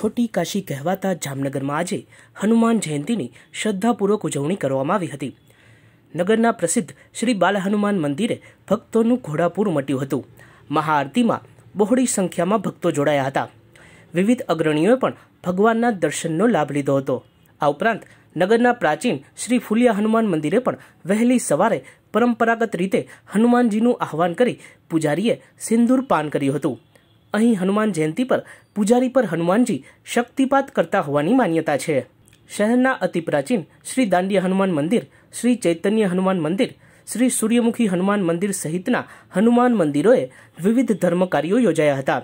છોટી કાશી કહેવાતા જામનગરમાં આજે હનુમાન જયંતીની શ્રદ્ધાપૂર્વક ઉજવણી કરવામાં આવી હતી નગરના પ્રસિદ્ધ શ્રી બાલ હનુમાન મંદિરે ભક્તોનું ઘોડાપૂર મટ્યું હતું મહાઆરતીમાં બહોળી સંખ્યામાં ભક્તો જોડાયા હતા વિવિધ અગ્રણીઓએ પણ ભગવાનના દર્શનનો લાભ લીધો હતો આ ઉપરાંત નગરના પ્રાચીન શ્રી ફુલિયા હનુમાન મંદિરે પણ વહેલી સવારે પરંપરાગત રીતે હનુમાનજીનું આહવાન કરી પૂજારીએ સિંદૂર પાન કર્યું હતું અહીં હનુમાન જયંતિ પર પૂજારી પર હનુમાનજી શક્તિપાત કરતા હોવાની માન્યતા છે શહેરના અતિ પ્રાચીન શ્રી દાંડિયા હનુમાન મંદિર શ્રી ચૈતન્ય હનુમાન મંદિર શ્રી સૂર્યમુખી હનુમાન મંદિર સહિતના હનુમાન મંદિરોએ વિવિધ ધર્મકાર્યો યોજાયા હતા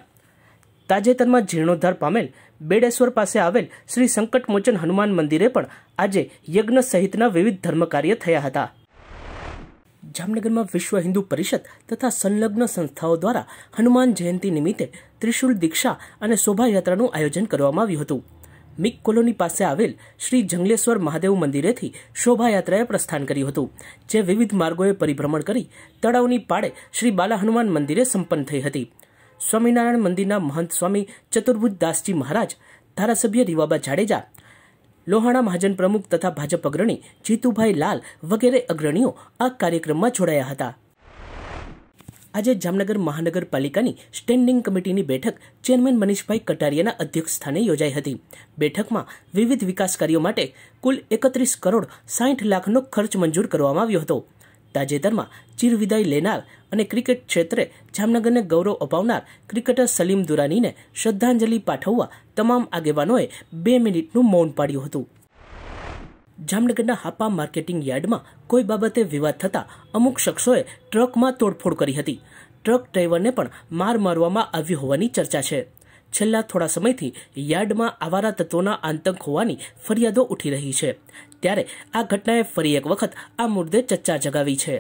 તાજેતરમાં જીર્ણોદ્ધાર પામેલ બેડેશ્વર પાસે આવેલ શ્રી સંકટમોચન હનુમાન મંદિરે પણ આજે યજ્ઞ સહિતના વિવિધ ધર્મકાર્ય થયા હતા જામનગરમાં વિશ્વ હિન્દુ પરિષદ તથા સંલગ્ન સંસ્થાઓ દ્વારા હનુમાન જયંતિ નિમિત્તે ત્રિશુલ દીક્ષા અને શોભાયાત્રાનું આયોજન કરવામાં આવ્યું હતું મિક કોલોની પાસે આવેલ શ્રી જંગલેશ્વર મહાદેવ મંદિરેથી શોભાયાત્રાએ પ્રસ્થાન કર્યું હતું જે વિવિધ માર્ગોએ પરિભ્રમણ કરી તળાવની પાળે શ્રી બાલા હનુમાન મંદિરે સંપન્ન થઈ હતી સ્વામિનારાયણ મંદિરના મહંત સ્વામી ચતુર્ભુજ દાસજી મહારાજ ધારાસભ્ય રીવાબા જાડેજા લોહાણા મહાજન પ્રમુખ તથા ભાજપ અગ્રણી જીતુભાઈ લાલ વગેરે અગ્રણીઓ આ કાર્યક્રમમાં જોડાયા હતા આજે જામનગર મહાનગરપાલિકાની સ્ટેન્ડિંગ કમિટીની બેઠક ચેરમેન મનીષભાઈ કટારિયાના અધ્યક્ષ સ્થાને યોજાઈ હતી બેઠકમાં વિવિધ વિકાસ કાર્યો માટે કુલ એકત્રીસ કરોડ સાઠ લાખનો ખર્ચ મંજૂર કરવામાં આવ્યો હતો તાજેતરમાં ચીરવિદાય લેનાર અને ક્રિકેટ ક્ષેત્રે જામનગરને ગૌરવ અપાવનાર ક્રિકેટર સલીમ દુરાનીને શ્રદ્ધાંજલિ પાઠવવા તમામ આગેવાનોએ બે મિનિટનું મૌન પાડ્યું હતું જામનગરના હાપા માર્કેટિંગ યાર્ડમાં કોઈ બાબતે વિવાદ થતાં અમુક શખ્સોએ ટ્રકમાં તોડફોડ કરી હતી ટ્રક ડ્રાઈવરને પણ માર મારવામાં આવ્યો હોવાની ચર્ચા છે છેલ્લા થોડા સમયથી યાર્ડમાં આવારા તત્વોના આતંક હોવાની ફરિયાદો ઉઠી રહી છે ત્યારે આ ઘટનાએ ફરી એક વખત આ મુદ્દે ચર્ચા જગાવી છે